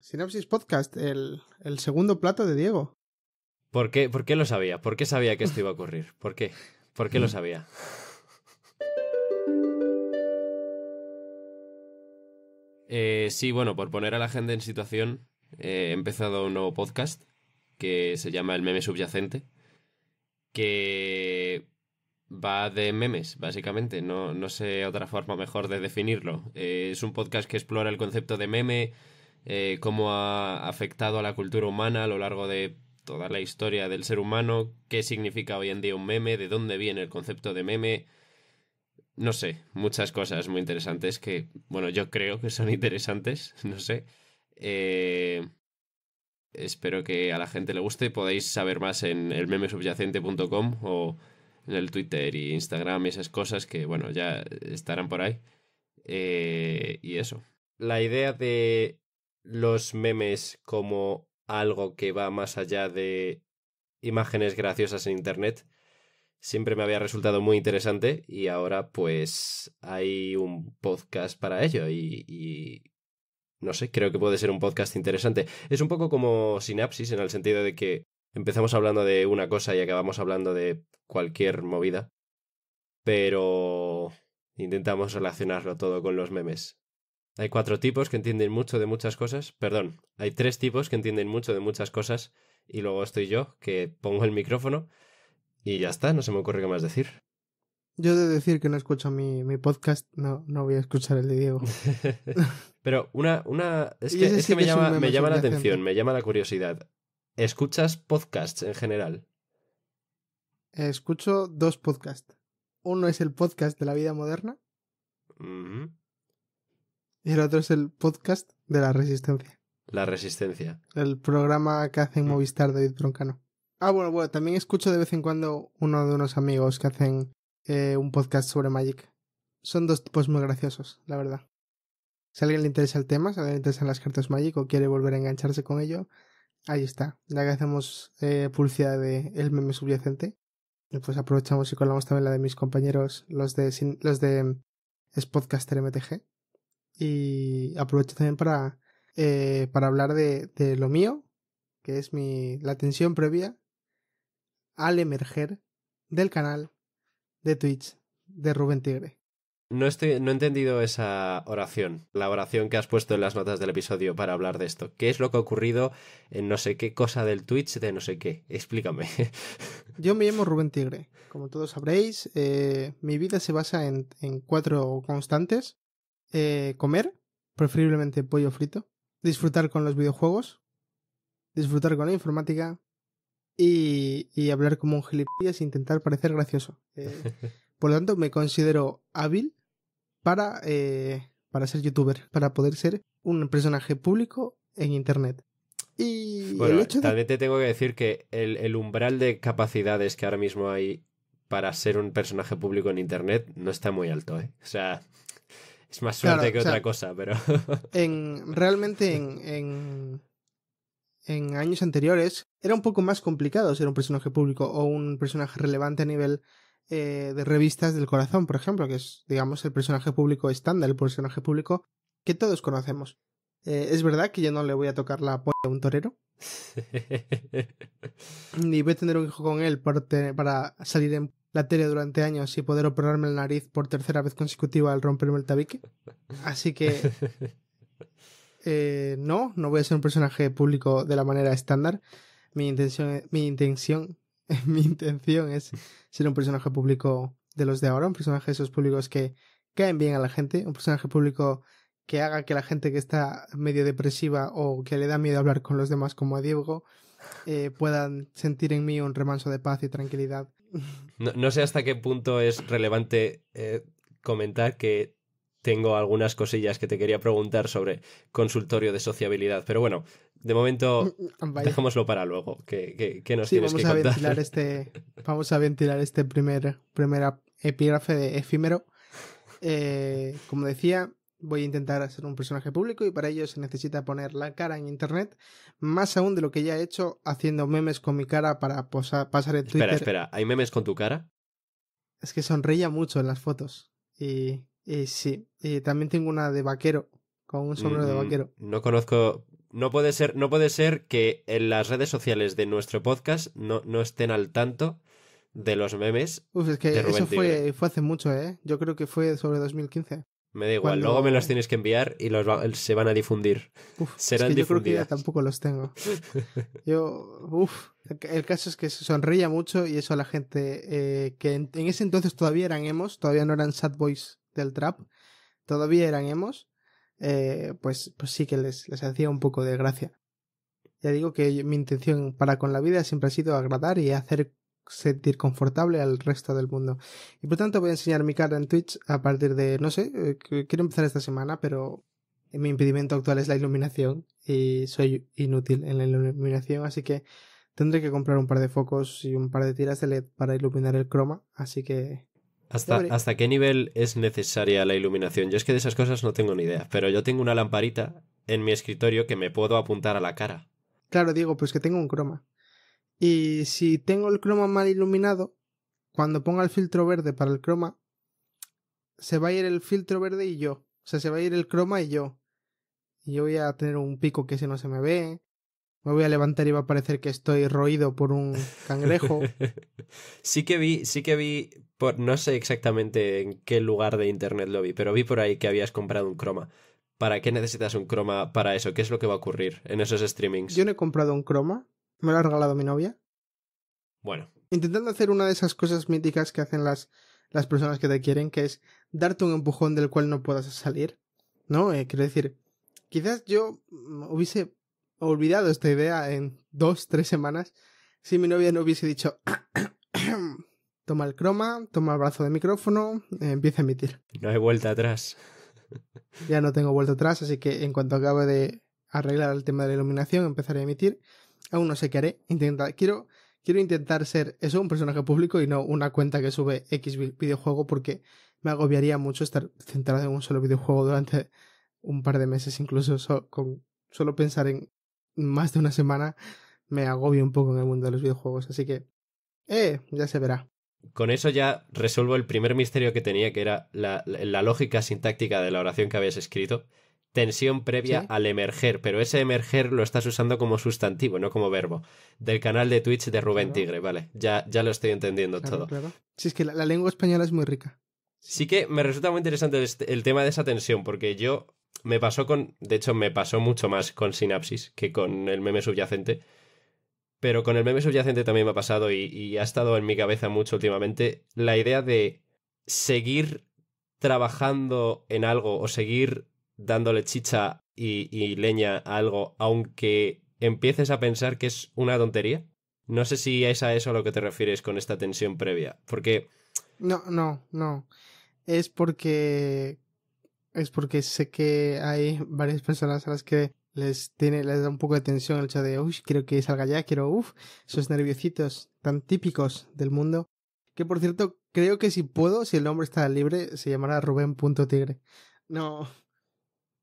Sinopsis Podcast, el, segundo plato de Diego. ¿Por qué, ¿Por qué lo sabía? ¿Por qué sabía que esto iba a ocurrir? ¿Por qué? ¿Por qué lo sabía? Eh, sí, bueno, por poner a la gente en situación, eh, he empezado un nuevo podcast que se llama El meme subyacente, que va de memes, básicamente. No, sé otra forma mejor de definirlo. Eh, es un podcast que explora el concepto de meme, eh, cómo ha afectado a la cultura humana a lo largo de toda la historia del ser humano, qué significa hoy en día un meme, de dónde viene el concepto de meme. No sé, muchas cosas muy interesantes que, bueno, yo creo que son interesantes, no sé. Eh, espero que a la gente le guste. Podéis saber más en el memesubyacente.com o en el Twitter y Instagram y esas cosas que, bueno, ya estarán por ahí. Eh, y eso. La idea de los memes como algo que va más allá de imágenes graciosas en Internet siempre me había resultado muy interesante y ahora pues hay un podcast para ello y, no sé, creo que puede ser un podcast interesante. Es un poco como sinapsis en el sentido de que empezamos hablando de una cosa y acabamos hablando de cualquier movida, pero intentamos relacionarlo todo con los memes. Hay cuatro tipos que entienden mucho de muchas cosas. Perdón, hay tres tipos que entienden mucho de muchas cosas. Y luego estoy yo, que pongo el micrófono. Y ya está, no se me ocurre qué más decir. Yo de decir que no escucho mi, mi podcast, no, no voy a escuchar el de Diego. Pero una, una. Es que, me, llama, la atención, me llama la curiosidad. ¿Escuchas podcasts en general? Escucho dos podcasts. Uno es el podcast de la vida moderna. Y el otro es el podcast de la resistencia. La resistencia. El programa que hace mm. Movistar David Broncano. Ah, bueno, bueno, también escucho de vez en cuando uno de unos amigos que hacen eh, un podcast sobre Magic. Son dos tipos muy graciosos, la verdad. Si a alguien le interesa el tema, si a alguien le interesan las cartas Magic o quiere volver a engancharse con ello, ahí está. Ya que hacemos eh, de el meme subyacente, pues aprovechamos y colamos también la de mis compañeros, los de, los de mm, Spodcaster MTG, y aprovecho también para, eh, para hablar de, de, lo mío, que es mi, la atención previa al emerger del canal de Twitch de Rubén Tigre. No, estoy, no he entendido esa oración, la oración que has puesto en las notas del episodio para hablar de esto. ¿Qué es lo que ha ocurrido en no sé qué cosa del Twitch de no sé qué? Explícame. Yo me llamo Rubén Tigre. Como todos sabréis, eh, mi vida se basa en, en cuatro constantes. Eh, comer, preferiblemente pollo frito, disfrutar con los videojuegos, disfrutar con la informática y, hablar como un gilipollas e intentar parecer gracioso. Eh, por lo tanto, me considero hábil para, eh, para ser youtuber, para poder ser un personaje público en Internet. Y bueno, también te tengo que decir que el, el umbral de capacidades que ahora mismo hay para ser un personaje público en Internet no está muy alto. ¿eh? O sea, es más suerte que otra cosa, pero. en, realmente en, años anteriores era un poco más complicado ser un personaje público o un personaje relevante a nivel eh, de revistas del corazón, por ejemplo, que es, digamos, el personaje público estándar, el personaje público que todos conocemos. Eh, es verdad que yo no le voy a tocar la polla a un torero. Ni voy a tener un hijo con él para, para salir en durante años y poder operarme la nariz por tercera vez consecutiva al romperme el tabique. Así que eh, no, no voy a ser un personaje público de la manera estándar. Mi intención, mi intención, mi intención es ser un personaje público de los de ahora, un personaje de esos públicos que caen bien a la gente, un personaje público que haga que la gente que está medio depresiva o que le da miedo hablar con los demás como a Diego eh, puedan sentir en mí un remanso de paz y tranquilidad no, no sé hasta qué punto es relevante eh, comentar que tengo algunas cosillas que te quería preguntar sobre consultorio de sociabilidad, pero bueno, de momento mm, mm, dejámoslo dejémoslo para luego. que nos tienes vamos que a este, vamos a ventilar este primer, epígrafe de efímero. Eh, como decía, voy a intentar ser un personaje público y para ello se necesita poner la cara en internet, más aún de lo que ya he hecho haciendo memes con mi cara para pasar en Twitter. Espera, espera, ¿hay memes con tu cara? Es que sonreía mucho en las fotos. Y, sí, también tengo una de vaquero, con un sombrero de mm, vaquero. No conozco, no puede ser, no puede ser que en las redes sociales de nuestro podcast no, no estén al tanto de los memes. Uf, es que eso fue, fue hace mucho, ¿eh? Yo creo que fue sobre 2015. Me da igual, luego me los tienes que enviar y los se van a difundir. Serán es yo creo que ya tampoco los tengo. Yo, el caso es que se sonreía mucho y eso a la gente eh, que en, ese entonces todavía eran emos, todavía no eran sad boys del trap, todavía eran emos, eh, pues, pues sí que les, les hacía un poco de gracia. Ya digo que mi intención para con la vida siempre ha sido agradar y hacer sentir confortable al resto del mundo. Y por tanto voy a enseñar mi cara en Twitch a partir de, no sé, eh, quiero empezar esta semana, pero mi impedimento actual es la iluminación y soy inútil en la iluminación, así que tendré que comprar un par de focos y un par de tiras de LED para iluminar el croma, así que... ¿Hasta, ¿Hasta qué nivel es necesaria la iluminación? Yo es que de esas cosas no tengo ni idea, pero yo tengo una lamparita en mi escritorio que me puedo apuntar a la cara. Claro, Diego, pues que tengo un croma. Y si tengo el croma mal iluminado, cuando ponga el filtro verde para el croma, se va a ir el filtro verde y yo. O sea, se va a ir el croma y yo. Y yo voy a tener un pico que si no se me ve. Me voy a levantar y va a parecer que estoy roído por un cangrejo. sí que vi, sí que vi, por, no sé exactamente en qué lugar de internet lo vi, pero vi por ahí que habías comprado un croma. ¿Para qué necesitas un croma para eso? ¿Qué es lo que va a ocurrir en esos streamings? Yo no he comprado un croma, me lo ha regalado mi novia. Bueno. Intentando hacer una de esas cosas míticas que hacen las, las personas que te quieren, que es darte un empujón del cual no puedas salir. ¿No? Eh, quiero decir, quizás yo mm, hubiese olvidado esta idea en dos, tres semanas si mi novia no hubiese dicho, toma el croma, toma el brazo de micrófono, empieza a emitir. No hay vuelta atrás. ya no tengo vuelta atrás, así que en cuanto acabe de arreglar el tema de la iluminación, empezaré a emitir aún no sé qué haré. quiero, quiero intentar ser eso, un personaje público y no una cuenta que sube X videojuego porque me agobiaría mucho estar centrado en un solo videojuego durante un par de meses, incluso con solo pensar en más de una semana me agobio un poco en el mundo de los videojuegos, así que eh, ya se verá. Con eso ya resuelvo el primer misterio que tenía, que era la, la lógica sintáctica de la oración que habías escrito tensión previa al emerger, pero ese emerger lo estás usando como sustantivo, no como verbo, del canal de Twitch de Rubén Tigre, vale, ya, ya lo estoy entendiendo todo. Sí, es que la, lengua española es muy rica. Sí que me resulta muy interesante este, el, tema de esa tensión, porque yo me pasó con, de hecho me pasó mucho más con sinapsis que con el meme subyacente, pero con el meme subyacente también me ha pasado y ha estado en mi cabeza mucho últimamente la idea de seguir trabajando en algo o seguir dándole chicha y, leña a algo, aunque empieces a pensar que es una tontería. No sé si es a eso a lo que te refieres con esta tensión previa, porque... No, no, no. Es porque... Es porque sé que hay varias personas a las que les, tiene, les da un poco de tensión el hecho de, uy, quiero que salga ya, quiero, uff, esos nerviositos tan típicos del mundo. Que por cierto, creo que si puedo, si el nombre está libre, se llamará Rubén.tigre. No,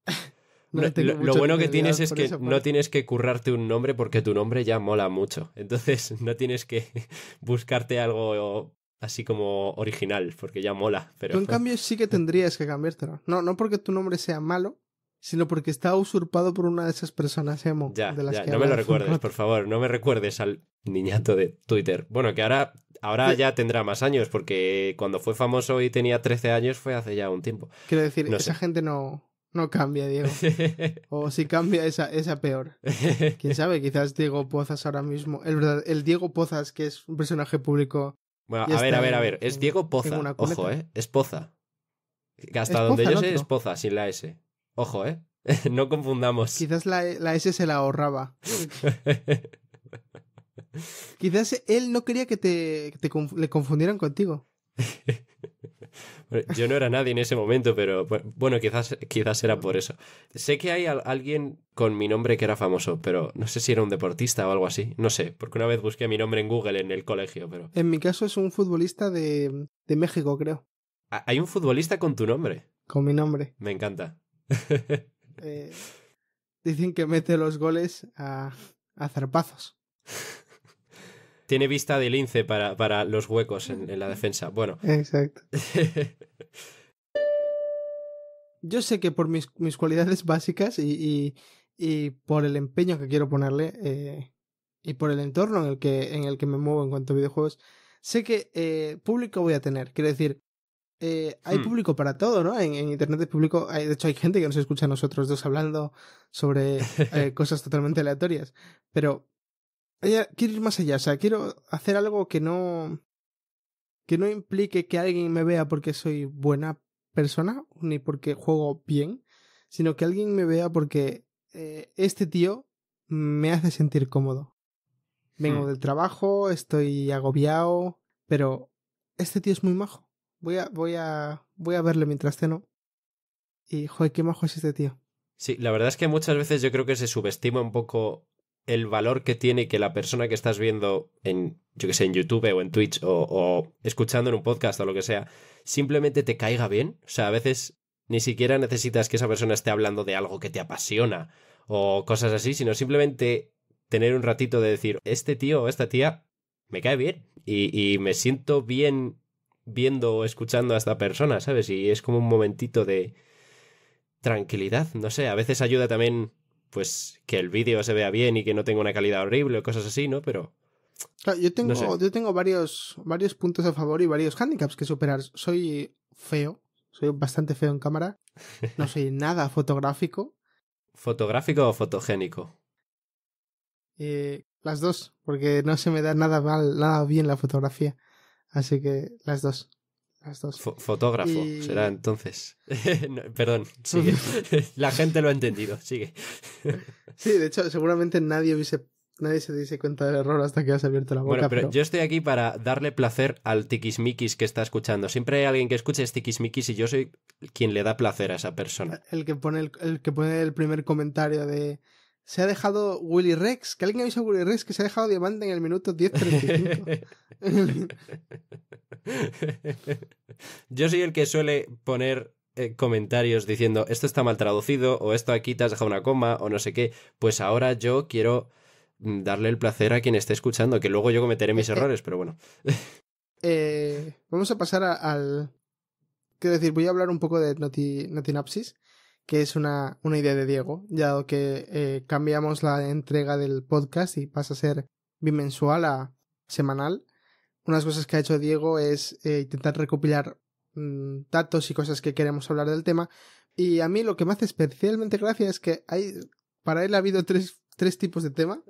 lo, bueno que tienes es que no tienes que currarte un nombre porque tu nombre ya mola mucho. Entonces no tienes que buscarte algo así como original porque ya mola. Pero... en cambio sí que tendrías que cambiártelo. No, no porque tu nombre sea malo, sino porque está usurpado por una de esas personas de las ya. Que no me lo recuerdes, por favor, no me recuerdes al niñato de Twitter. Bueno, que ahora, ahora ya tendrá más años porque cuando fue famoso y tenía 13 años fue hace ya un tiempo. Quiero decir, esa gente no no cambia, Diego. O si cambia, esa, esa peor. Quién sabe, quizás Diego Pozas ahora mismo. El, el Diego Pozas, que es un personaje público. Bueno, a ver, a ver, a ver. es Diego Poza. Ojo, eh. Es Poza. Hasta donde yo sé, es Poza, sin la S. Ojo, eh. no confundamos. Quizás la, S se la ahorraba. quizás él no quería que que te le confundieran contigo. Yo no era nadie en ese momento, pero bueno, quizás, quizás era por eso. Sé que hay alguien con mi nombre que era famoso, pero no sé si era un deportista o algo así. No sé, porque una vez busqué mi nombre en Google en el colegio, pero. En mi caso es un futbolista de, de México, creo. Hay un futbolista con tu nombre. Con mi nombre. Me encanta. Eh, dicen que mete los goles a, a zarpazos. tiene vista de lince para, los huecos en, la defensa. Bueno. Exacto. Yo sé que por mis, cualidades básicas y, y, por el empeño que quiero ponerle eh, y por el entorno en el, que, en el que me muevo en cuanto a videojuegos, sé que eh, público voy a tener. Quiero decir, eh, hay hmm. público para todo, ¿no? En, Internet es público. de hecho, hay gente que nos escucha a nosotros dos hablando sobre cosas totalmente aleatorias. Pero quiero ir más allá, o sea, quiero hacer algo que no que no implique que alguien me vea porque soy buena persona ni porque juego bien, sino que alguien me vea porque eh, este tío me hace sentir cómodo. Vengo hmm. del trabajo, estoy agobiado, pero este tío es muy majo. Voy a voy a voy a verle mientras ceno. Y joder, qué majo es este tío. Sí, la verdad es que muchas veces yo creo que se subestima un poco el valor que tiene que la persona que estás viendo en, yo que sé, en YouTube o en Twitch o, escuchando en un podcast o lo que sea, simplemente te caiga bien. O sea, a veces ni siquiera necesitas que esa persona esté hablando de algo que te apasiona o cosas así, sino simplemente tener un ratito de decir, este tío o esta tía me cae bien y, y me siento bien viendo o escuchando a esta persona, ¿sabes? Y es como un momentito de tranquilidad, no sé, a veces ayuda también pues que el vídeo se vea bien y que no tenga una calidad horrible o cosas así, ¿no? Pero... yo tengo, yo tengo varios, varios puntos a favor y varios handicaps que superar. Soy feo, soy bastante feo en cámara, no soy nada fotográfico. ¿Fotográfico o fotogénico? Eh, las dos, porque no se me da nada mal, nada bien la fotografía. Así que las dos fotógrafo será entonces. perdón, La gente lo ha entendido, sigue. sí, de hecho, seguramente nadie Nadie se dice cuenta del error hasta que has abierto la boca. Bueno, pero, yo estoy aquí para darle placer al tiquismiquis que está escuchando. Siempre hay alguien que escuche es tiquismiquis y yo soy quien le da placer a esa persona. El que pone el que pone el primer comentario de se ha dejado Willy Rex. Que alguien ha a Willy Rex que se ha dejado diamante en el minuto 10.35. Yo soy el que suele poner eh, comentarios diciendo esto está mal traducido o esto aquí te has dejado una coma o no sé qué. Pues ahora yo quiero mm, darle el placer a quien esté escuchando, que luego yo cometeré mis errores, pero bueno. Eh, vamos a pasar al... Quiero decir, voy a hablar un poco de noti que es una, una idea de Diego, ya que eh, cambiamos la entrega del podcast y pasa a ser bimensual a semanal. Unas cosas que ha hecho Diego es eh, intentar recopilar mm, datos y cosas que queremos hablar del tema. Y a mí lo que me hace especialmente gracia es que hay, para él ha habido tres, tres tipos de tema,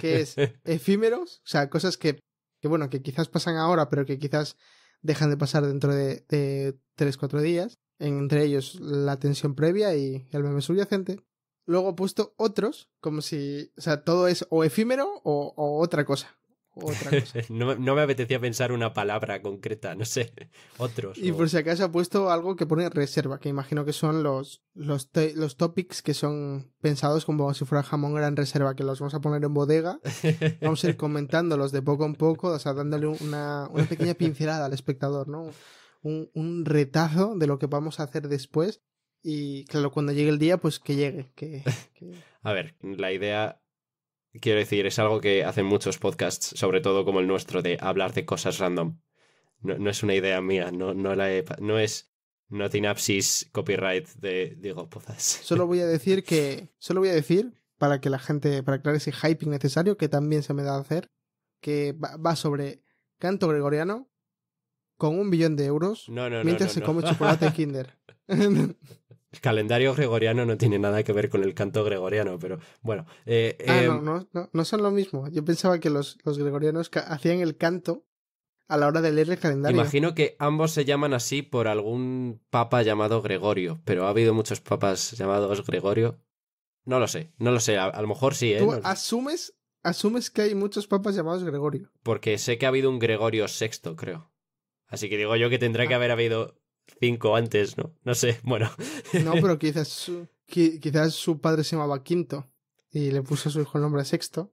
que es efímeros, o sea, cosas que, que, bueno, que quizás pasan ahora, pero que quizás dejan de pasar dentro de, de tres, cuatro días entre ellos la tensión previa y el meme subyacente. Luego he puesto otros, como si, o sea, todo es o efímero o, otra cosa. Otra cosa. no, me apetecía pensar una palabra concreta, no sé, otros. Y por si acaso ha puesto algo que pone reserva, que imagino que son los, los, los topics que son pensados como si fuera jamón gran reserva, que los vamos a poner en bodega, vamos a ir comentándolos de poco en poco, o sea, dándole una pequeña pincelada al espectador, ¿no? un, retazo de lo que vamos a hacer después. Y claro, cuando llegue el día, pues que llegue. Que, a ver, la idea, quiero decir, es algo que hacen muchos podcasts, sobre todo como el nuestro, de hablar de cosas random. No, es una idea mía, no, no, la no es no copyright de Diego Pozas. Solo voy a decir que, solo voy a decir, para que la gente, para crear ese hyping necesario, que también se me da a hacer, que va sobre canto gregoriano, con un billón de euros mientras se come chocolate Kinder. El calendario gregoriano no tiene nada que ver con el canto gregoriano, pero bueno. Eh, ah, eh, no, no, no, son lo mismo. Yo pensaba que los, los gregorianos hacían el canto a la hora de leer el calendario. Imagino que ambos se llaman así por algún papa llamado Gregorio, pero ha habido muchos papas llamados Gregorio. No lo sé, no lo sé, a, lo mejor sí, ¿eh? ¿Tú asumes, asumes que hay muchos papas llamados Gregorio? Porque sé que ha habido un Gregorio VI, creo. Así que digo yo que tendrá que ah. haber habido cinco antes, ¿no? No sé, bueno. No, pero quizás su, quizás su padre se llamaba Quinto y le puso a su hijo el nombre Sexto.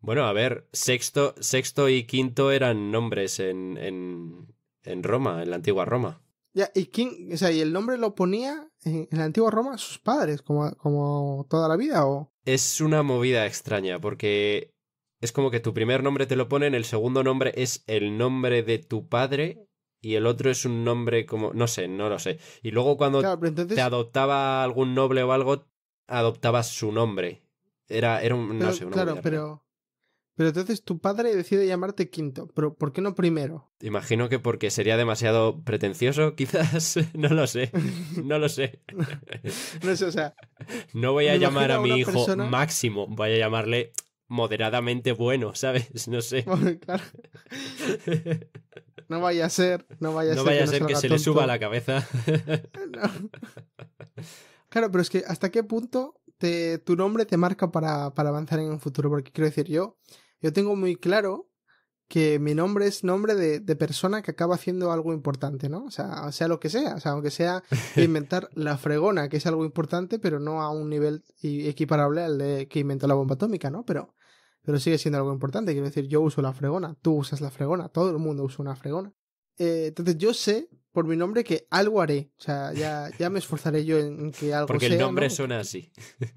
Bueno, a ver, Sexto, sexto y Quinto eran nombres en, en, en Roma, en la antigua Roma. Ya, y, quién, o sea, y el nombre lo ponía en, la antigua Roma sus padres, como, como toda la vida, ¿o? Es una movida extraña, porque es como que tu primer nombre te lo ponen, el segundo nombre es el nombre de tu padre y el otro es un nombre como, no sé, no lo sé. Y luego cuando te adoptaba algún noble o algo, adoptabas su nombre. Era, era un, no sé, un Claro, pero... Pero entonces tu padre decide llamarte Quinto, pero ¿por qué no primero? Imagino que porque sería demasiado pretencioso, quizás, no lo sé, no lo sé. no sé, o sea... No voy a llamar a, mi hijo Máximo, voy a llamarle moderadamente bueno, ¿sabes? No sé. No vaya a ser, no vaya a ser. que, se le suba a la cabeza. Claro, pero es que hasta qué punto tu nombre te marca para, avanzar en un futuro. Porque quiero decir, yo, yo tengo muy claro que mi nombre es nombre de, de persona que acaba haciendo algo importante, ¿no? O sea, sea lo que sea. O sea, aunque sea inventar la fregona, que es algo importante, pero no a un nivel equiparable al de que inventó la bomba atómica, ¿no? Pero pero sigue siendo algo importante. Quiero decir, yo uso la fregona, tú usas la fregona, todo el mundo usa una fregona. Eh, entonces yo sé por mi nombre que algo haré. O sea, ya, ya me esforzaré yo en, que algo Porque el nombre suena así.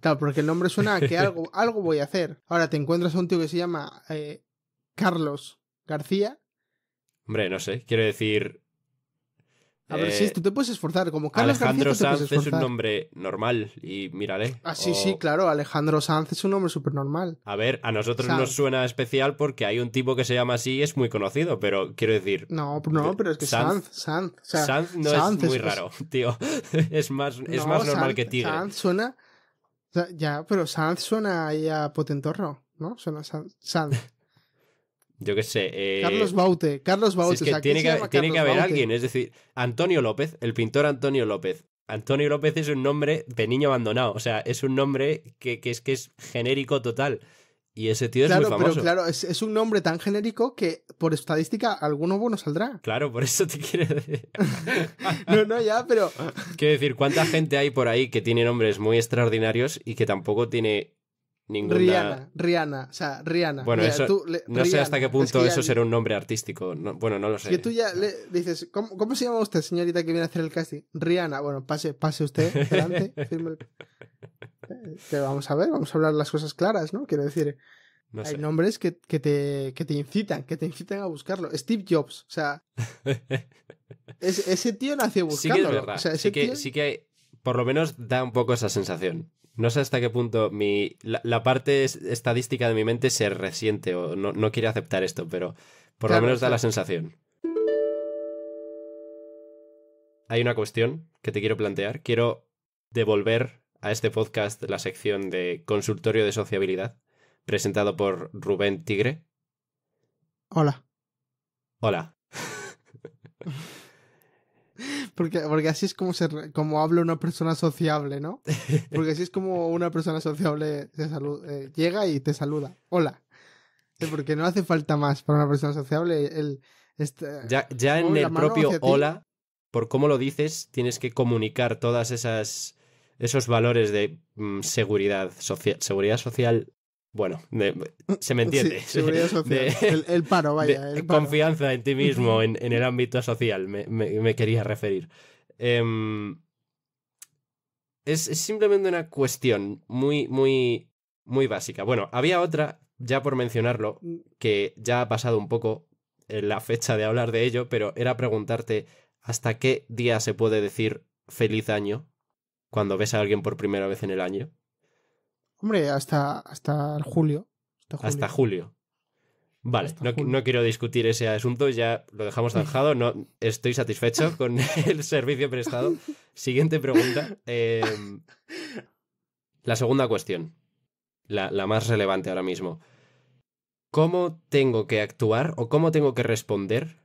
Claro, porque el nombre suena a que algo, algo voy a hacer. Ahora te encuentras a un tío que se llama eh, Carlos García. Hombre, no sé. Quiero decir, a ver, si eh, tú te puedes esforzar, como Carlos Alejandro Sanz es un nombre normal y mírale. Ah, sí, sí, claro, Alejandro Sanz es un nombre súper normal. A ver, a nosotros nos suena especial porque hay un tipo que se llama así y es muy conocido, pero quiero decir... No, no, pero es que Sanz, Sanz... Sanz, no es muy pues raro, tío. es más, es más normal que Tigre. Sanz suena... Ya, pero Sanz suena ahí a Potentorro, ¿no? Suena Sanz. Sanz. yo qué sé. Eh, Carlos Baute, Carlos Baute. es que tiene, que, tiene que haber alguien, es decir, Antonio López, el pintor Antonio López. Antonio López es un nombre de niño abandonado, o sea, es un nombre que, es, que es genérico total. Y ese tío claro, es muy famoso. Pero claro, es, es, un nombre tan genérico que por estadística alguno bueno saldrá. Claro, por eso te quiere decir. no, no, ya, pero. Quiero decir, ¿cuánta gente hay por ahí que tiene nombres muy extraordinarios y que tampoco tiene Rihanna, Rihanna, o sea, Rihanna. Bueno, eso, no sé hasta qué punto eso será un nombre artístico. bueno, no lo sé. que tú ya le dices, ¿cómo, se llama usted, señorita, que viene a hacer el casting? Rihanna. Bueno, pase, pase usted, adelante. Eh, vamos a ver, vamos a hablar las cosas claras, ¿no? Quiero decir, hay nombres que, que, te, que te incitan, que te incitan a buscarlo. Steve Jobs, o sea. ese tío nació buscándolo. Sí que es verdad. sí, que, sí que hay, por lo menos da un poco esa sensación. No sé hasta qué punto mi, la, parte estadística de mi mente se resiente o no, quiere aceptar esto, pero por lo menos da la sensación. Hay una cuestión que te quiero plantear. Quiero devolver a este podcast la sección de consultorio de sociabilidad, presentado por Rubén Tigre. Hola. Hola. Porque, así es como, se, habla una persona sociable, ¿no? Porque así es como una persona sociable eh, llega y te saluda. Hola. Porque no hace falta más para una persona sociable. El, ya, en el propio hola, por cómo lo dices, tienes que comunicar todas esas esos valores de mm, seguridad, seguridad social bueno, se me entiende. el, paro, vaya. Confianza en ti mismo, en, el ámbito social, me, quería referir. Em, es, simplemente una cuestión muy, muy, muy básica. Bueno, había otra, ya por mencionarlo, que ya ha pasado un poco la fecha de hablar de ello, pero era preguntarte hasta qué día se puede decir feliz año cuando ves a alguien por primera vez en el año. Hombre, hasta, hasta julio. Hasta julio. Vale, no, quiero discutir ese asunto, ya lo dejamos zanjado, no, estoy satisfecho con el servicio prestado. Siguiente pregunta. Em, la segunda cuestión, la, más relevante ahora mismo. ¿Cómo tengo que actuar o cómo tengo que responder?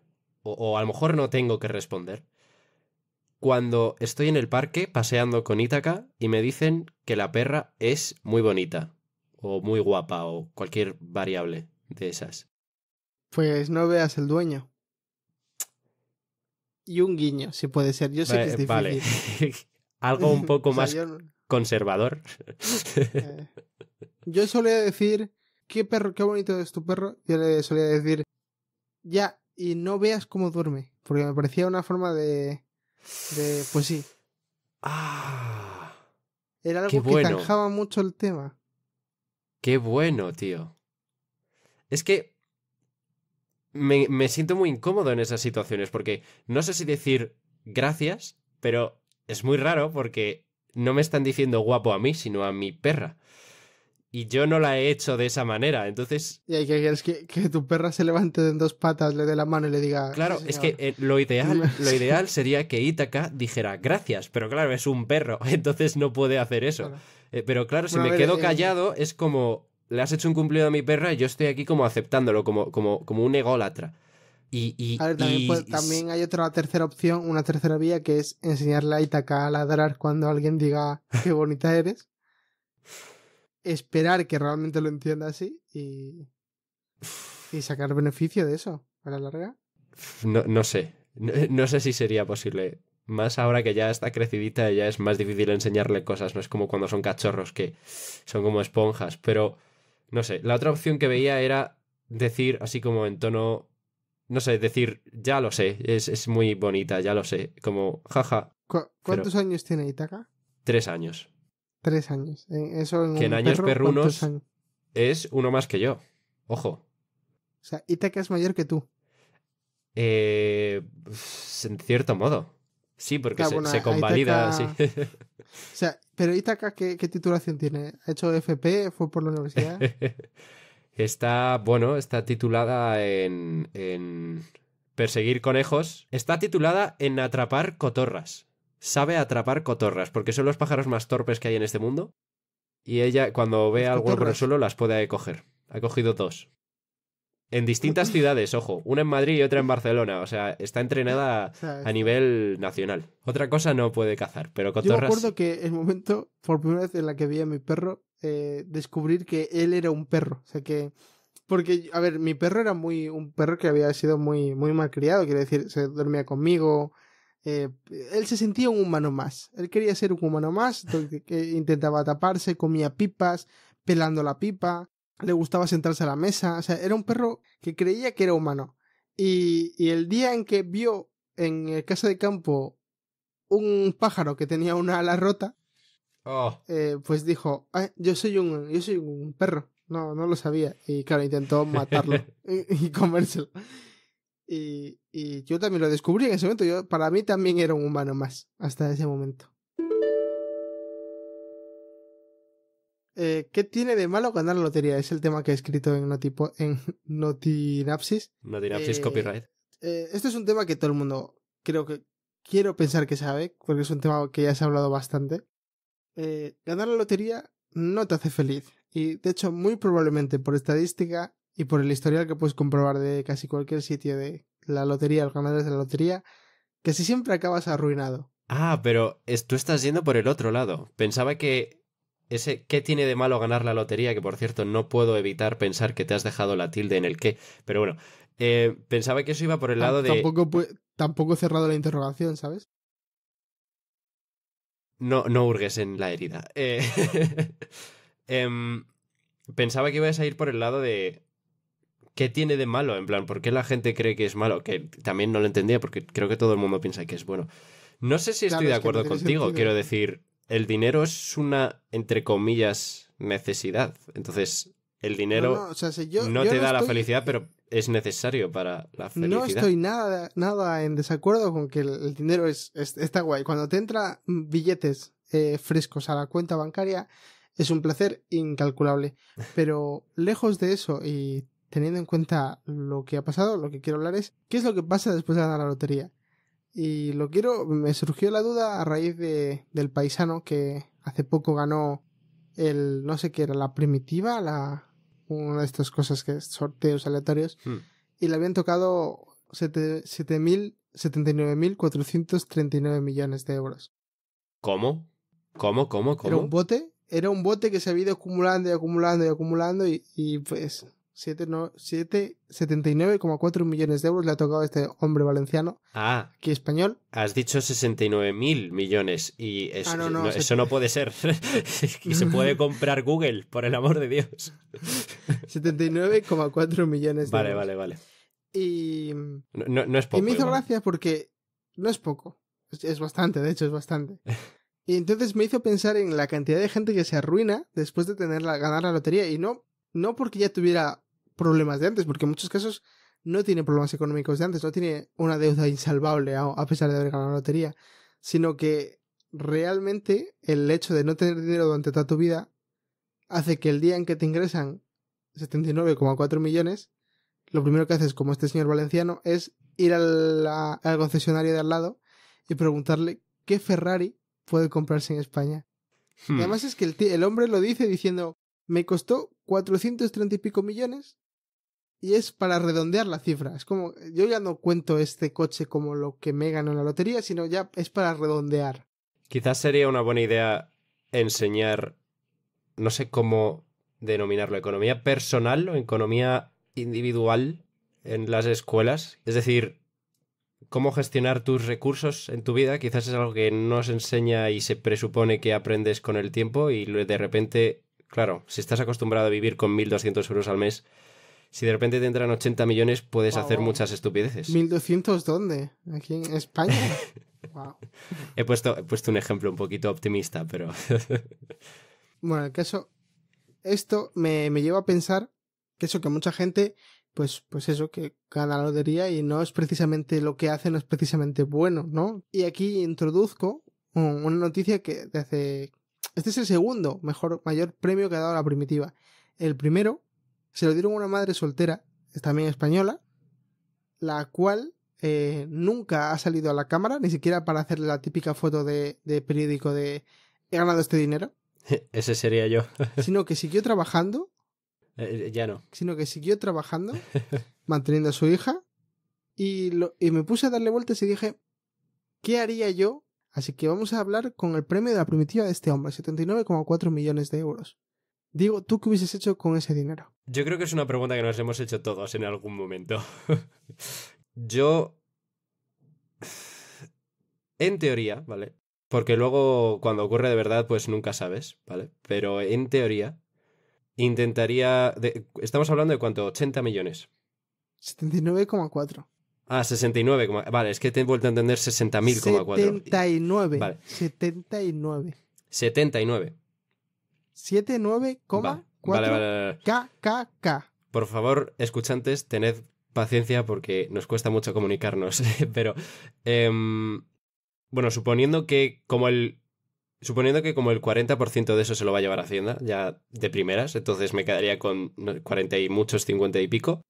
O, o a lo mejor no tengo que responder cuando estoy en el parque paseando con Ítaca y me dicen que la perra es muy bonita o muy guapa o cualquier variable de esas. Pues no veas el dueño. Y un guiño, si puede ser. Yo sé que es vale. Algo un poco más conservador. Eh, yo solía decir, qué perro, qué bonito es tu perro. Yo le solía decir, ya, y no veas cómo duerme. Porque me parecía una forma de pues sí. Ah. Era algo que zanjaba mucho el tema. Qué bueno, tío. Es que me, siento muy incómodo en esas situaciones porque no sé si decir gracias, pero es muy raro porque no me están diciendo guapo a mí, sino a mi perra y yo no la he hecho de esa manera. Entonces. ¿Y hay que quieres que, tu perra se levante en dos patas, le dé la mano y le diga. Claro, es que eh, lo, ideal, lo ideal sería que Ítaca dijera gracias, pero claro, es un perro, entonces no puede hacer eso. Eh, pero claro, si me quedo callado, es como. Le has hecho un cumplido a mi perra y yo estoy aquí como aceptándolo, como, como, como un ególatra. Y, también, hay otra tercera opción, una tercera vía, que es enseñarle a Itaca a ladrar cuando alguien diga qué bonita eres. esperar que realmente lo entienda así y, y sacar beneficio de eso a la larga. No, no sé, no, sé si sería posible. Más ahora que ya está crecidita, ya es más difícil enseñarle cosas, no es como cuando son cachorros que son como esponjas, pero no sé, la otra opción que veía era decir así como en tono, no sé, decir, ya lo sé, es, muy bonita, ya lo sé, como, jaja. ¿Cuántos años tiene Itaca? Tres años. Tres años. Eh, que en años perrunos es uno más que yo. Ojo. O sea, Itaca es mayor que tú. Eh, en cierto modo. Sí, porque ah, se, convalida. O sea, pero Itaca, ¿qué, ¿qué, titulación tiene? ¿Ha hecho FP? ¿Fue por la universidad? está, bueno, está titulada en, en Perseguir conejos. Está titulada en Atrapar cotorras sabe atrapar cotorras, porque son los pájaros más torpes que hay en este mundo. Y ella, cuando ve algo por el suelo, las puede coger. Ha cogido dos. En distintas ciudades, ojo. Una en Madrid y otra en Barcelona. O sea, está entrenada a nivel nacional. Otra cosa no puede cazar, pero cotorras. Yo recuerdo que el momento, por primera vez en la que vi a mi perro, eh, descubrir que él era un perro. O sea que. Porque, a ver, mi perro era muy. un perro que había sido muy, muy criado. Quiero decir, se dormía conmigo eh, él se sentía un humano más. Él quería ser un humano más, intentaba taparse, comía pipas, pelando la pipa, le gustaba sentarse a la mesa. O sea, era un perro que creía que era humano. Y, y el día en que vio en el casa de campo un pájaro que tenía una ala rota, oh. eh, pues dijo, yo soy un, yo soy un perro. No, no lo sabía. Y claro, intentó matarlo y, y comérselo. Y, yo también lo descubrí en ese momento. Yo, para mí también era un humano más, hasta ese momento. Eh, ¿Qué tiene de malo ganar la lotería? Es el tema que he escrito en, tipo en Notinapsis. Notinapsis eh, copyright. Eh, este es un tema que todo el mundo creo que quiero pensar que sabe, porque es un tema que ya se ha hablado bastante. ganar la lotería no te hace feliz. Y de hecho, muy probablemente por estadística, y por el historial que puedes comprobar de casi cualquier sitio de la lotería, los ganadores de la lotería, casi siempre acabas arruinado. Ah, pero tú estás yendo por el otro lado. Pensaba que ese qué tiene de malo ganar la lotería, que por cierto no puedo evitar pensar que te has dejado la tilde en el qué, pero bueno, eh, pensaba que eso iba por el lado de... Tampoco he cerrado la interrogación, ¿sabes? No, no hurgues en la herida. Eh, em, pensaba que ibas a ir por el lado de ¿qué tiene de malo? En plan, ¿por qué la gente cree que es malo? Que también no lo entendía porque creo que todo el mundo piensa que es bueno. No sé si estoy de acuerdo contigo, quiero decir, el dinero es una, entre comillas, necesidad. Entonces, el dinero no, te da la felicidad, pero es necesario para la felicidad. No estoy nada, en desacuerdo con que el, dinero es, está guay. Cuando te entra billetes eh, frescos a la cuenta bancaria, es un placer incalculable. Pero lejos de eso, y teniendo en cuenta lo que ha pasado, lo que quiero hablar es qué es lo que pasa después de ganar la lotería. Y lo quiero, me surgió la duda a raíz de, del paisano que hace poco ganó el, no sé qué era, la primitiva, una de estas cosas que es sorteos aleatorios, hmm. y le habían tocado nueve millones de euros. ¿Cómo? ¿Cómo? ¿Cómo? ¿Cómo? Era un bote, era un bote que se había ido acumulando y acumulando y acumulando y pues 79,4 millones de euros le ha tocado a este hombre valenciano. Ah. Aquí español. Has dicho 69 mil millones ah, y eso no puede ser. y se puede comprar Google, por el amor de Dios. 79,4 millones de vale, euros. Vale, vale, vale. Y. No, es poco. Y me hizo gracia porque no es poco. Es, bastante, de hecho, es bastante. y entonces me hizo pensar en la cantidad de gente que se arruina después de ganar la lotería y no. No porque ya tuviera problemas de antes, porque en muchos casos no tiene problemas económicos de antes, no tiene una deuda insalvable a, pesar de haber ganado la lotería, sino que realmente el hecho de no tener dinero durante toda tu vida hace que el día en que te ingresan 79,4 millones, lo primero que haces como este señor valenciano es ir al, concesionario de al lado y preguntarle qué Ferrari puede comprarse en España. Y hmm. además es que el, el hombre lo dice diciendo, me costó 430 y pico millones y es para redondear la cifra. Es como, yo ya no cuento este coche como lo que me gano en la lotería, sino ya es para redondear. Quizás sería una buena idea enseñar, no sé cómo denominarlo, economía personal o economía individual en las escuelas. Es decir, cómo gestionar tus recursos en tu vida. Quizás es algo que no se enseña y se presupone que aprendes con el tiempo y de repente, claro, si estás acostumbrado a vivir con 1.200 euros al mes, si de repente te entran 80 millones, puedes hacer muchas estupideces. ¿1200 dónde? ¿Aquí en España? he, puesto, he puesto un ejemplo un poquito optimista, pero... bueno, el caso... Esto me, lleva a pensar que eso, que mucha gente, pues, pues eso, que gana la lotería y no es precisamente lo que hace, no es precisamente bueno, ¿no? Y aquí introduzco una noticia que hace Este es el segundo mejor, mayor premio que ha dado la primitiva. El primero se lo dieron a una madre soltera, también española, la cual eh, nunca ha salido a la cámara, ni siquiera para hacerle la típica foto de, periódico de he ganado este dinero. Ese sería yo. sino que siguió trabajando. Eh, eh, ya no. Sino que siguió trabajando, manteniendo a su hija. Y, y me puse a darle vueltas y dije, ¿qué haría yo? Así que vamos a hablar con el premio de la primitiva de este hombre, 79,4 millones de euros. Digo, ¿tú qué hubieses hecho con ese dinero? Yo creo que es una pregunta que nos hemos hecho todos en algún momento. Yo... En teoría, ¿vale? Porque luego cuando ocurre de verdad, pues nunca sabes, ¿vale? Pero en teoría, intentaría... Estamos hablando de cuánto, 80 millones. 79,4. Ah, 69, vale, es que te he vuelto a entender 60.000,4. 79, vale. 79. 79. 79,4 K, KKK. Por favor, escuchantes, tened paciencia porque nos cuesta mucho comunicarnos. Pero, em, bueno, suponiendo que como el... Suponiendo que como el 40% de eso se lo va a llevar a Hacienda, ya de primeras, entonces me quedaría con 40 y muchos, 50 y pico.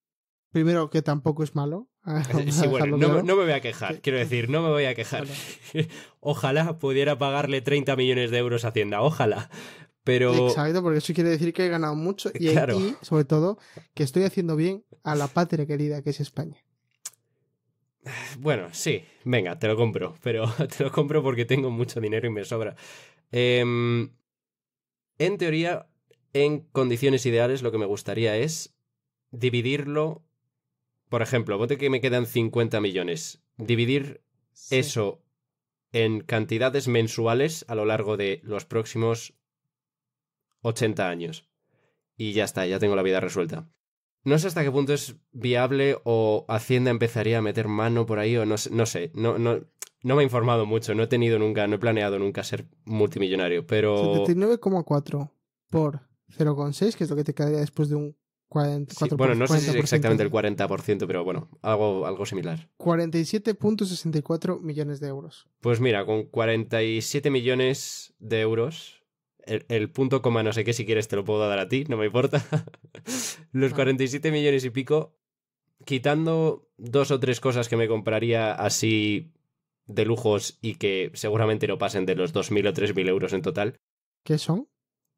Primero, que tampoco es malo. Eh, sí, bueno, no, no, me voy a quejar, quiero decir, no me voy a quejar. Ojalá pudiera pagarle 30 millones de euros a Hacienda, ojalá. Pero... Exacto, porque eso quiere decir que he ganado mucho eh, y, sobre todo que estoy haciendo bien a la patria querida que es España. Bueno, sí, venga, te lo compro, pero te lo compro porque tengo mucho dinero y me sobra. Em, en teoría, en condiciones ideales, lo que me gustaría es dividirlo. Por ejemplo, ponte que me quedan 50 millones. Dividir eso en cantidades mensuales a lo largo de los próximos 80 años. Y ya está, ya tengo la vida resuelta. No sé hasta qué punto es viable o Hacienda empezaría a meter mano por ahí o no, no sé, no, no, no me he informado mucho, no he tenido nunca, no he planeado nunca ser multimillonario, pero... 79,4 por 0,6, que es lo que te quedaría después de un 40, bueno, no sé si es exactamente el 40%, pero bueno, algo, algo similar. 47.64 millones de euros. Pues mira, con 47 millones de euros el, punto coma no sé qué, si quieres te lo puedo dar a ti, no me importa. Los 47 ah. millones y pico, quitando dos o tres cosas que me compraría así de lujos y que seguramente no pasen de los 2.000 o 3.000 euros en total. ¿Qué son?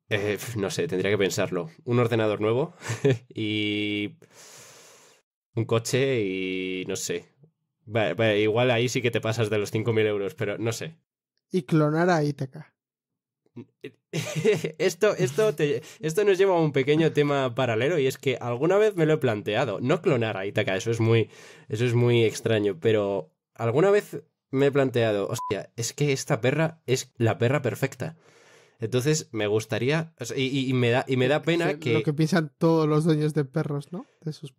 Eh, no sé, tendría que pensarlo. Un ordenador nuevo y un coche y no sé. igual ahí sí que te pasas de los 5.000 euros, pero no sé. Y clonar a ITK. esto, esto, esto nos lleva a un pequeño tema paralelo y es que alguna vez me lo he planteado. No clonar a Itaca, eso es muy, eso es muy extraño, pero alguna vez me he planteado, hostia, es que esta perra es la perra perfecta. Entonces me gustaría, y, me da, y me da pena que... Lo que piensan todos los dueños de perros, ¿no? De sus...